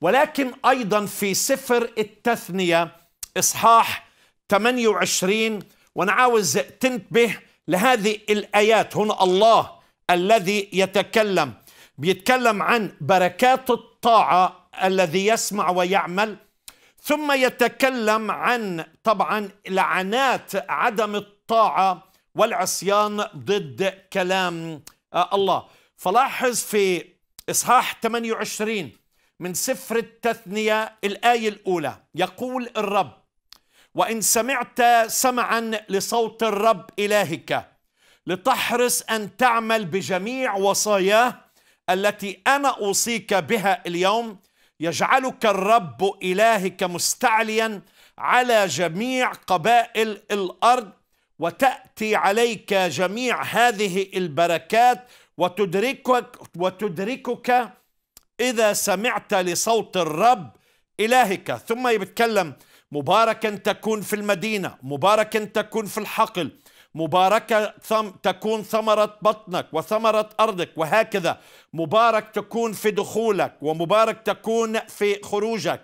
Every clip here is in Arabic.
ولكن أيضا في سفر التثنية إصحاح 28 وأنا عاوز تنتبه لهذه الآيات هنا الله الذي يتكلم بيتكلم عن بركات الطاعة الذي يسمع ويعمل ثم يتكلم عن طبعا لعنات عدم الطاعة والعصيان ضد كلام آه، الله فلاحظ في إصحاح 28 من سفر التثنية الآية الأولى يقول الرب وإن سمعت سمعا لصوت الرب إلهك لتحرص أن تعمل بجميع وصاياه التي أنا أوصيك بها اليوم يجعلك الرب إلهك مستعليا على جميع قبائل الأرض وتأتي عليك جميع هذه البركات وتدركك وتدركك إذا سمعت لصوت الرب إلهك ثم يتكلم مباركا تكون في المدينة مباركا تكون في الحقل مباركة ثم تكون ثمرة بطنك وثمرة أرضك وهكذا مبارك تكون في دخولك ومبارك تكون في خروجك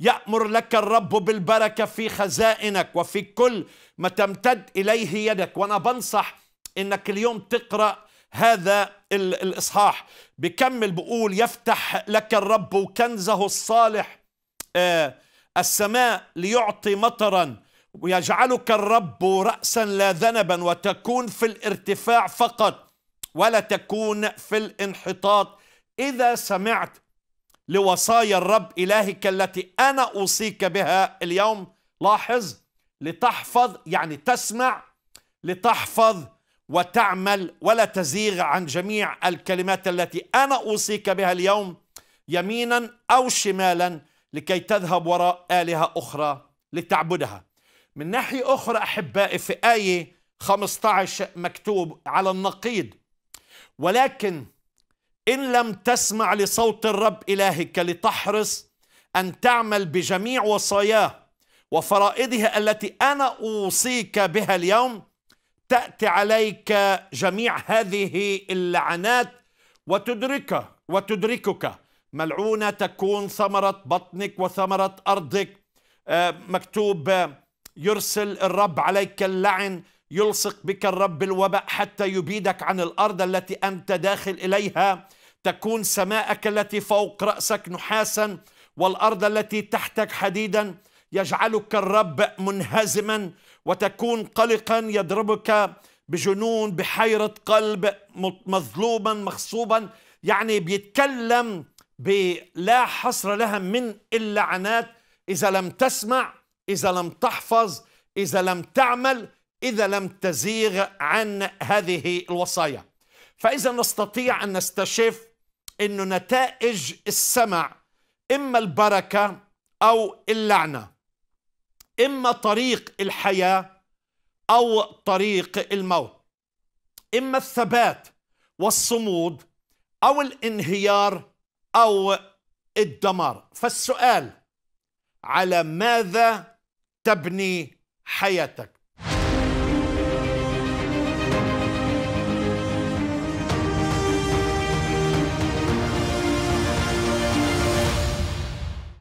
يأمر لك الرب بالبركة في خزائنك وفي كل ما تمتد إليه يدك وأنا بنصح إنك اليوم تقرأ هذا الإصحاح بكمل بقول يفتح لك الرب كنزه الصالح آه، السماء ليعطي مطرا ويجعلك الرب رأسا لا ذنبا وتكون في الارتفاع فقط ولا تكون في الانحطاط إذا سمعت لوصايا الرب إلهك التي أنا أوصيك بها اليوم لاحظ لتحفظ يعني تسمع لتحفظ وتعمل ولا تزيغ عن جميع الكلمات التي أنا أوصيك بها اليوم يمينا أو شمالا لكي تذهب وراء آلهة أخرى لتعبدها من ناحية أخرى أحبائي في آية 15 مكتوب على النقيض ولكن إن لم تسمع لصوت الرب إلهك لتحرص أن تعمل بجميع وصاياه وفرائضه التي أنا أوصيك بها اليوم تاتي عليك جميع هذه اللعنات وتدركه وتدركك ملعونه تكون ثمره بطنك وثمره ارضك آه، مكتوب آه، يرسل الرب عليك اللعن يلصق بك الرب الوباء حتى يبيدك عن الارض التي انت داخل اليها تكون سماءك التي فوق راسك نحاسا والارض التي تحتك حديدا يجعلك الرب منهزما وتكون قلقا يضربك بجنون بحيرة قلب مظلوما مغصوبا يعني بيتكلم بلا حصر لها من اللعنات إذا لم تسمع إذا لم تحفظ إذا لم تعمل إذا لم تزيغ عن هذه الوصايا فإذا نستطيع أن نستشف أن نتائج السمع إما البركة أو اللعنة إما طريق الحياة أو طريق الموت إما الثبات والصمود أو الانهيار أو الدمار فالسؤال على ماذا تبني حياتك